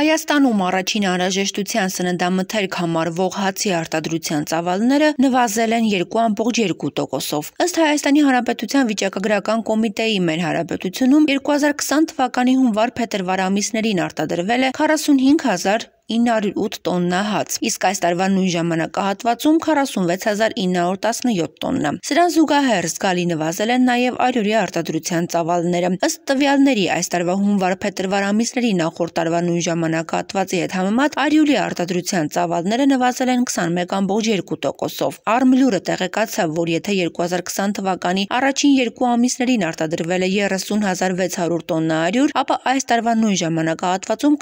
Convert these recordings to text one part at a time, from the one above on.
Հայաստանում առաջին անհրաժեշտության սննդամթերք համարվող հացի արտադրության ծավալները նվազել են 2.2%-ով։ Ըստ Հայաստանի Հանրապետության վիճակագրական կոմիտեի մեր հարաբերությունում 2020 թվականի հունվար-փետրվար ամիսներին արտադրվել է 45000 908 տոննա հաց, իսկ այս տարվա նույն ժամանակահատվածում 46917 տոննա։ Սրան զուգահեռ զգալի նվազել են նաև արյուրի արտադրության ծավալները։ Ըստ տվյալների այս տարվա հունվար-փետրվար ամիսների նախորդ տարվա նույն ժամանակահատվածի հետ համեմատ արյուրի արտադրության ծավալները նվազել են 21.2%-ով։ Արմլուրը տեղեկացավ, որ եթե 2020 թվականի առաջին երկու ամիսներին արտադրվել է 30600 տոննա արյուր, ապա այս տարվա նույն ժամանակահատվածում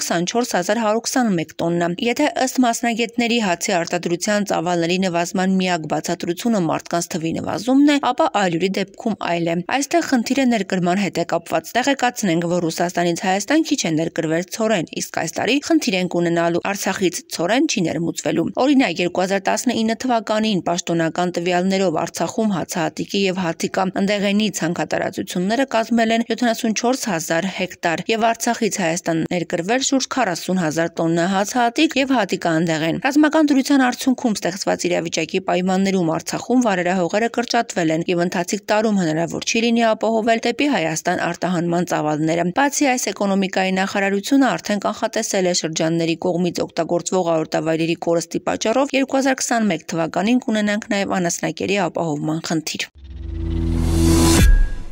24121 տոննա։ Եթե ըստ մասնագետների հացի արտադրության ծավալների նվազման միակ բացատրությունը մարդկանց թվի նվազումն է, ապա այլուրի դեպքում այլ է։ Այստեղ խնդիրը ներկրման հետ է կապված։ Տեղեկացնենք, որ Ռուսաստանից Հայաստան քիչ է ներկրվել ցորեն, իսկ այս տարի խնդիր են կունենալու Արցախից ցորեն չի ներմուծվելու։ Օրինակ 2019 թվականին պաշտոնական տվյալներով Արցախում հացահատիկի եւ հատիկա ընդեղենի ցանկատարածությունները կազմել են 74000 հեկտար եւ Արցախից Հայաստան ներկրվել շուրջ 40000 տոննա հաց, ստեղծված հատիկ եւ հատիկանդեղ են։ Ռազմական դրության արդյունքում ստեղծված իրավիճակի պայմաններում Արցախում վարերահողերը կրճատվել են եւ ընթացիկ տարում հնարավոր չի լինի ապահովել դեպի Հայաստան արտահանման ծավալները։ Բացի այս էկոնոմիկայի նախարարությունը արդեն կանխատեսել է շրջանների կողմից օգտագործվող արտավայրերի կորստի պատճառով 2021 թվականին կունենանք նաեւ անասնակերի ապահովման խնդիր։